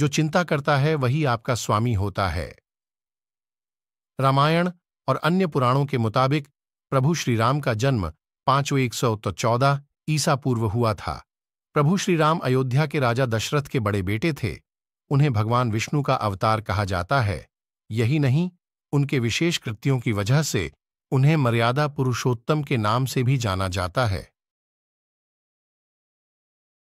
जो चिंता करता है वही आपका स्वामी होता है रामायण और अन्य पुराणों के मुताबिक प्रभु श्री राम का जन्म पांचवें एक सौ तो चौदह ईसा पूर्व हुआ था प्रभु श्री राम अयोध्या के राजा दशरथ के बड़े बेटे थे उन्हें भगवान विष्णु का अवतार कहा जाता है यही नहीं उनके विशेष कृत्यों की वजह से उन्हें मर्यादा पुरुषोत्तम के नाम से भी जाना जाता है